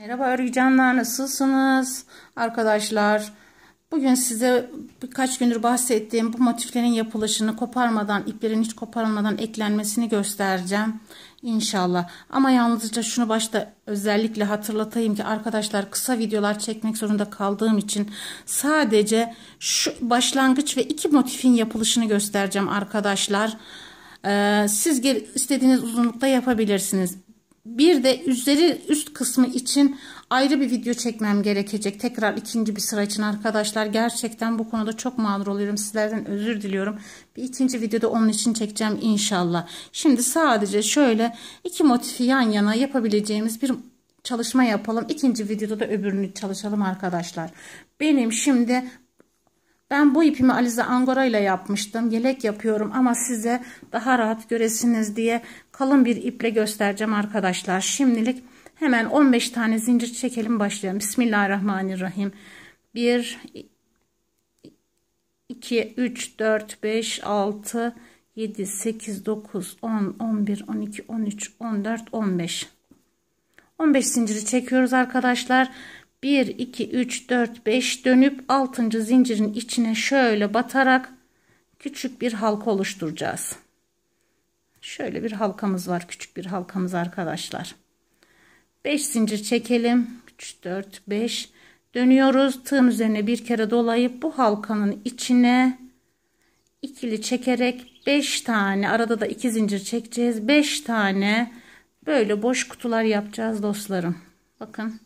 Merhaba örgücanlar nasılsınız arkadaşlar? Bugün size birkaç gündür bahsettiğim bu motiflerin yapılışını koparmadan iplerin hiç koparılmadan eklenmesini göstereceğim inşallah. Ama yalnızca şunu başta özellikle hatırlatayım ki arkadaşlar kısa videolar çekmek zorunda kaldığım için sadece şu başlangıç ve iki motifin yapılışını göstereceğim arkadaşlar. Ee, siz istediğiniz uzunlukta yapabilirsiniz bir de üzeri üst kısmı için ayrı bir video çekmem gerekecek. Tekrar ikinci bir sıra için arkadaşlar. Gerçekten bu konuda çok mağdur oluyorum. Sizlerden özür diliyorum. Bir ikinci videoda onun için çekeceğim inşallah. Şimdi sadece şöyle iki motifi yan yana yapabileceğimiz bir çalışma yapalım. İkinci videoda da öbürünü çalışalım arkadaşlar. Benim şimdi ben bu ipimi Alize Angora ile yapmıştım. Yelek yapıyorum ama size daha rahat göresiniz diye kalın bir iple göstereceğim arkadaşlar. Şimdilik hemen 15 tane zincir çekelim başlayalım. Bismillahirrahmanirrahim. 1 2 3 4 5 6 7 8 9 10 11 12 13 14 15 15 zinciri çekiyoruz arkadaşlar. 1, 2, 3, 4, 5 dönüp 6. zincirin içine şöyle batarak küçük bir halka oluşturacağız. Şöyle bir halkamız var. Küçük bir halkamız arkadaşlar. 5 zincir çekelim. 3, 4, 5 dönüyoruz. Tığın üzerine bir kere dolayıp bu halkanın içine ikili çekerek 5 tane arada da 2 zincir çekeceğiz. 5 tane böyle boş kutular yapacağız dostlarım. Bakın.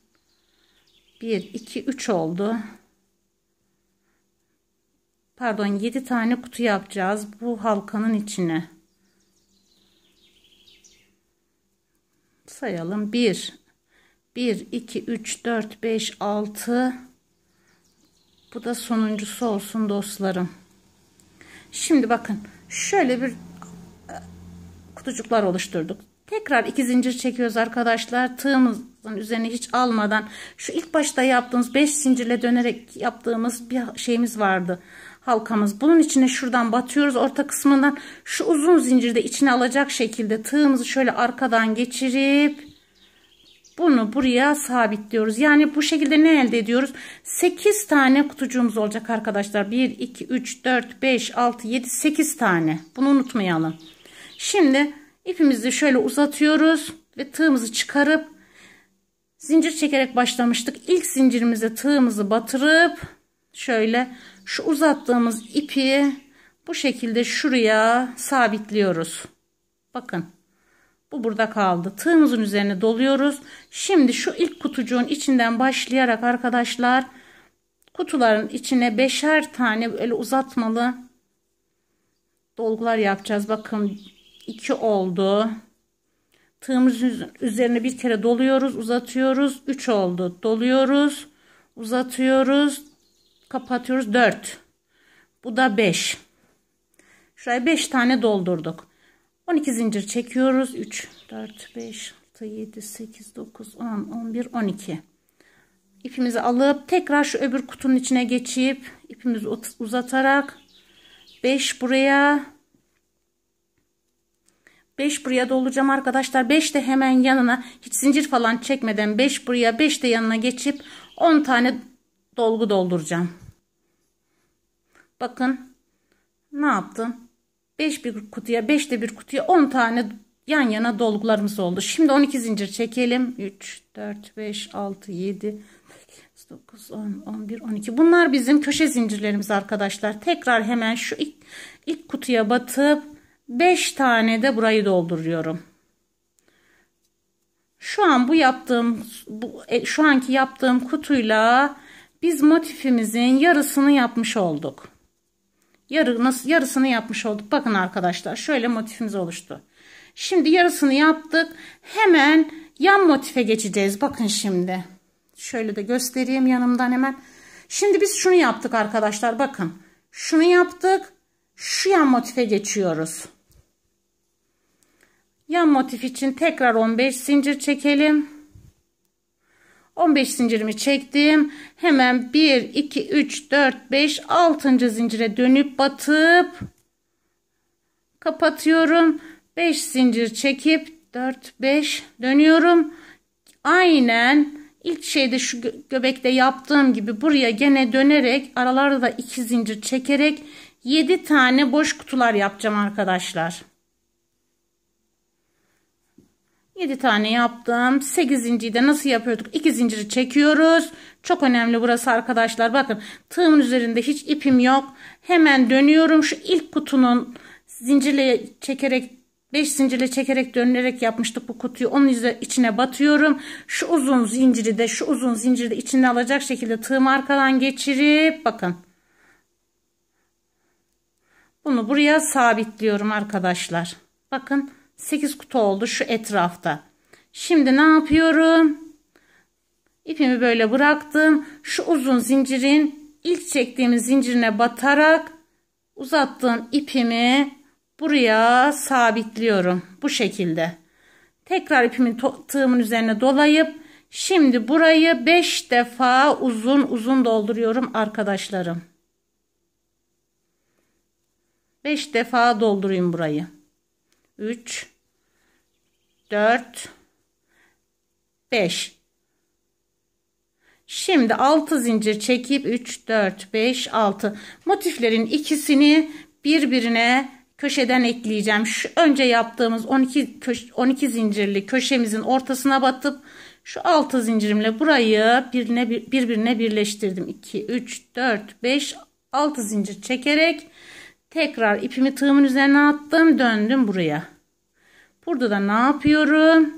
1, 2, 3 oldu. Pardon 7 tane kutu yapacağız bu halkanın içine. Sayalım 1, 1, 2, 3, 4, 5, 6. Bu da sonuncusu olsun dostlarım. Şimdi bakın şöyle bir e, kutucuklar oluşturduk. Tekrar iki zincir çekiyoruz arkadaşlar. Tığımızın üzerine hiç almadan şu ilk başta yaptığımız 5 zincirle dönerek yaptığımız bir şeyimiz vardı. Halkamız. Bunun içine şuradan batıyoruz. Orta kısmından şu uzun zincirde içine alacak şekilde tığımızı şöyle arkadan geçirip bunu buraya sabitliyoruz. Yani bu şekilde ne elde ediyoruz? 8 tane kutucuğumuz olacak arkadaşlar. 1, 2, 3, 4, 5, 6, 7, 8 tane. Bunu unutmayalım. Şimdi İpimizi şöyle uzatıyoruz ve tığımızı çıkarıp zincir çekerek başlamıştık. İlk zincirimize tığımızı batırıp şöyle şu uzattığımız ipi bu şekilde şuraya sabitliyoruz. Bakın bu burada kaldı. Tığımızın üzerine doluyoruz. Şimdi şu ilk kutucuğun içinden başlayarak arkadaşlar kutuların içine beşer tane böyle uzatmalı dolgular yapacağız. Bakın 2 oldu. Tığımızın üzerine bir kere doluyoruz, uzatıyoruz. 3 oldu. Doluyoruz, uzatıyoruz, kapatıyoruz. 4. Bu da 5. Şuraya 5 tane doldurduk. 12 zincir çekiyoruz. 3, 4, 5, 6, 7, 8, 9, 10, 11, 12. İpimizi alıp tekrar şu öbür kutunun içine geçip ipimizi uzatarak 5 buraya 5 buraya dolduracağım arkadaşlar. 5 de hemen yanına hiç zincir falan çekmeden 5 buraya 5 de yanına geçip 10 tane dolgu dolduracağım. Bakın ne yaptım? 5 bir kutuya 5 de bir kutuya 10 tane yan yana dolgularımız oldu. Şimdi 12 zincir çekelim. 3, 4, 5, 6, 7, 9, 10, 11, 12. Bunlar bizim köşe zincirlerimiz arkadaşlar. Tekrar hemen şu ilk, ilk kutuya batıp 5 tane de burayı dolduruyorum. Şu an bu yaptığım bu, e, şu anki yaptığım kutuyla biz motifimizin yarısını yapmış olduk. Yarı, nasıl, yarısını yapmış olduk. Bakın arkadaşlar şöyle motifimiz oluştu. Şimdi yarısını yaptık. Hemen yan motife geçeceğiz. Bakın şimdi. Şöyle de göstereyim yanımdan hemen. Şimdi biz şunu yaptık arkadaşlar. Bakın. Şunu yaptık. Şu yan motife geçiyoruz. Yan motif için tekrar 15 zincir çekelim. 15 zincirimi çektim. Hemen 1, 2, 3, 4, 5, 6. zincire dönüp batıp kapatıyorum. 5 zincir çekip 4, 5 dönüyorum. Aynen ilk şeyde şu gö göbekte yaptığım gibi buraya gene dönerek aralarda da 2 zincir çekerek 7 tane boş kutular yapacağım arkadaşlar. 7 tane yaptım. 8. de nasıl yapıyorduk? 2 zinciri çekiyoruz. Çok önemli burası arkadaşlar. Bakın tığımın üzerinde hiç ipim yok. Hemen dönüyorum. Şu ilk kutunun zincirle çekerek 5 zincirle çekerek dönerek yapmıştık bu kutuyu. Onun içine batıyorum. Şu uzun zinciri de şu uzun zinciri de içine alacak şekilde tığımı arkadan geçirip bakın. Bunu buraya sabitliyorum arkadaşlar. Bakın. 8 kutu oldu şu etrafta. Şimdi ne yapıyorum? İpimi böyle bıraktım. Şu uzun zincirin ilk çektiğimiz zincirine batarak uzattığım ipimi buraya sabitliyorum. Bu şekilde. Tekrar ipimin tığımın üzerine dolayıp şimdi burayı 5 defa uzun uzun dolduruyorum arkadaşlarım. 5 defa doldurayım burayı. 3 4 5 Şimdi 6 zincir çekip 3 4 5 6 motiflerin ikisini birbirine köşeden ekleyeceğim. Şu önce yaptığımız 12 12 zincirli köşemizin ortasına batıp şu 6 zincirimle burayı birbirine birbirine birleştirdim. 2 3 4 5 6 zincir çekerek Tekrar ipimi tığımın üzerine attım. Döndüm buraya. Burada da ne yapıyorum?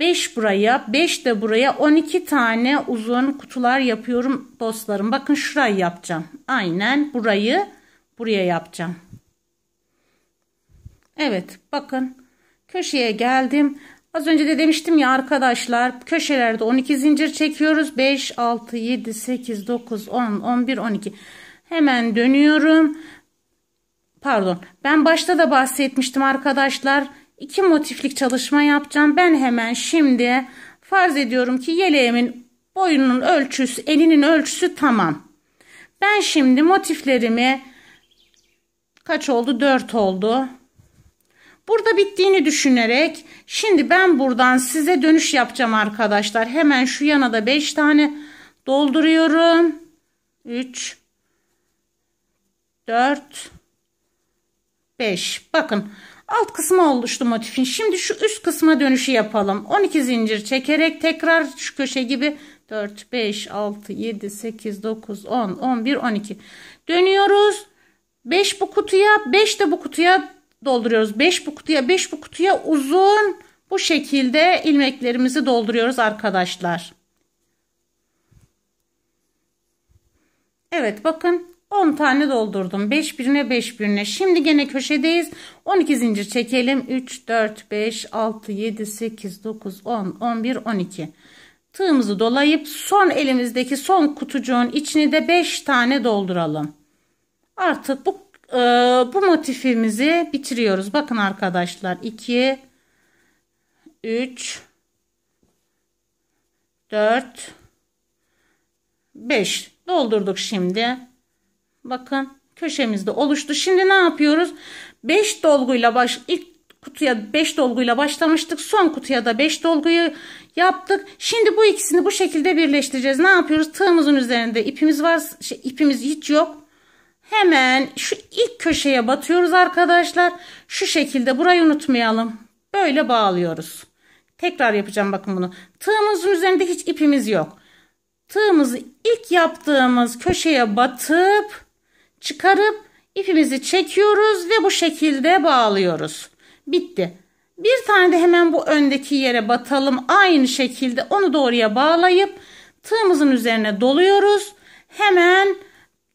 5 buraya 5 de buraya 12 tane uzun kutular yapıyorum dostlarım. Bakın şurayı yapacağım. Aynen burayı buraya yapacağım. Evet bakın köşeye geldim. Az önce de demiştim ya arkadaşlar köşelerde 12 zincir çekiyoruz. 5, 6, 7, 8, 9, 10, 11, 12. Hemen dönüyorum. Pardon. Ben başta da bahsetmiştim arkadaşlar. İki motiflik çalışma yapacağım. Ben hemen şimdi farz ediyorum ki yeleğimin boyunun ölçüsü, elinin ölçüsü tamam. Ben şimdi motiflerimi kaç oldu? 4 oldu. Burada bittiğini düşünerek şimdi ben buradan size dönüş yapacağım arkadaşlar. Hemen şu yana da 5 tane dolduruyorum. 3 4 5 bakın alt kısmı oluştu motifin şimdi şu üst kısma dönüşü yapalım 12 zincir çekerek tekrar şu köşe gibi 4 5 6 7 8 9 10 11 12 dönüyoruz 5 bu kutuya 5 de bu kutuya dolduruyoruz 5 bu kutuya 5 bu kutuya uzun bu şekilde ilmeklerimizi dolduruyoruz arkadaşlar Evet bakın 10 tane doldurdum. 5 birine 5 birine. Şimdi gene köşedeyiz. 12 zincir çekelim. 3, 4, 5, 6, 7, 8, 9, 10, 11, 12. Tığımızı dolayıp son elimizdeki son kutucuğun içini de 5 tane dolduralım. Artık bu e, bu motifimizi bitiriyoruz. Bakın arkadaşlar 2 3 4 5 doldurduk şimdi. Bakın köşemizde oluştu. Şimdi ne yapıyoruz? 5 dolguyla baş ilk kutuya 5 dolguyla başlamıştık. Son kutuya da 5 dolguyu yaptık. Şimdi bu ikisini bu şekilde birleştireceğiz. Ne yapıyoruz? Tığımızın üzerinde ipimiz var. Şey, ipimiz hiç yok. Hemen şu ilk köşeye batıyoruz arkadaşlar. Şu şekilde burayı unutmayalım. Böyle bağlıyoruz. Tekrar yapacağım bakın bunu. Tığımızın üzerinde hiç ipimiz yok. Tığımızı ilk yaptığımız köşeye batıp çıkarıp ipimizi çekiyoruz ve bu şekilde bağlıyoruz. Bitti. Bir tane de hemen bu öndeki yere batalım. Aynı şekilde onu doğruya bağlayıp tığımızın üzerine doluyoruz. Hemen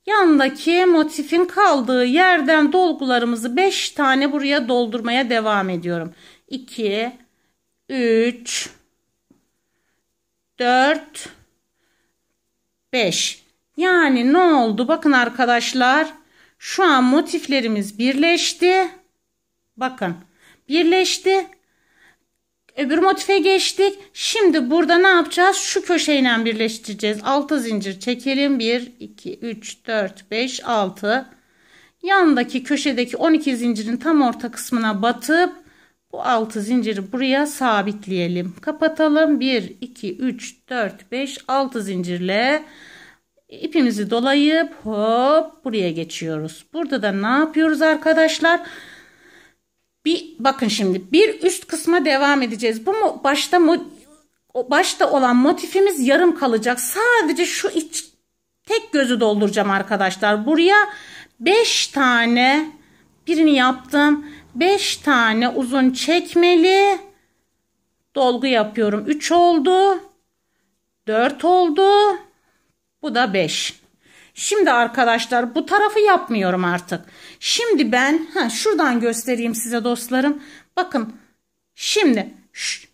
yandaki motifin kaldığı yerden dolgularımızı 5 tane buraya doldurmaya devam ediyorum. 2 3 4 5 yani ne oldu? Bakın arkadaşlar. Şu an motiflerimiz birleşti. Bakın. Birleşti. Öbür motife geçtik. Şimdi burada ne yapacağız? Şu köşeyle birleştireceğiz. 6 zincir çekelim. 1, 2, 3, 4, 5, 6. Yandaki köşedeki 12 zincirin tam orta kısmına batıp bu 6 zinciri buraya sabitleyelim. Kapatalım. 1, 2, 3, 4, 5, 6 zincirle ipimizi dolayıp hop buraya geçiyoruz. Burada da ne yapıyoruz arkadaşlar? Bir bakın şimdi bir üst kısma devam edeceğiz. Bu mu başta mı başta olan motifimiz yarım kalacak. Sadece şu iç tek gözü dolduracağım arkadaşlar. Buraya 5 tane birini yaptım. 5 tane uzun çekmeli dolgu yapıyorum. 3 oldu. 4 oldu. Bu da 5. Şimdi arkadaşlar bu tarafı yapmıyorum artık. Şimdi ben ha, şuradan göstereyim size dostlarım. Bakın şimdi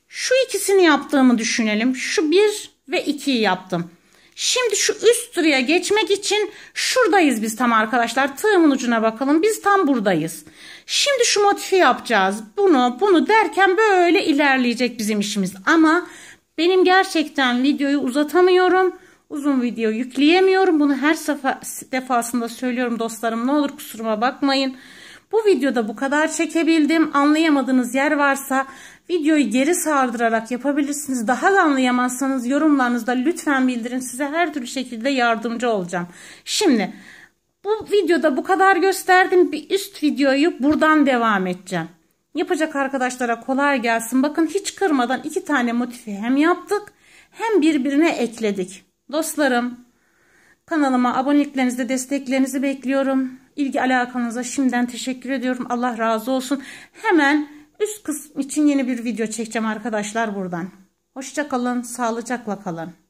şu, ikisini yaptığımı düşünelim. Şu 1 ve 2'yi yaptım. Şimdi şu üst sıraya geçmek için şuradayız biz tam arkadaşlar. Tığımın ucuna bakalım. Biz tam buradayız. Şimdi şu motifi yapacağız. Bunu bunu derken böyle ilerleyecek bizim işimiz. Ama benim gerçekten videoyu uzatamıyorum uzun video yükleyemiyorum. Bunu her defasında söylüyorum dostlarım. Ne olur kusuruma bakmayın. Bu videoda bu kadar çekebildim. Anlayamadığınız yer varsa videoyu geri sardırarak yapabilirsiniz. Daha da anlayamazsanız yorumlarınızda lütfen bildirin. Size her türlü şekilde yardımcı olacağım. Şimdi bu videoda bu kadar gösterdim. Bir üst videoyu buradan devam edeceğim. Yapacak arkadaşlara kolay gelsin. Bakın hiç kırmadan iki tane motifi hem yaptık hem birbirine ekledik. Dostlarım kanalıma aboneliklerinizde desteklerinizi bekliyorum. İlgi alakanıza şimdiden teşekkür ediyorum. Allah razı olsun. Hemen üst kısım için yeni bir video çekeceğim arkadaşlar buradan. Hoşçakalın, sağlıcakla kalın.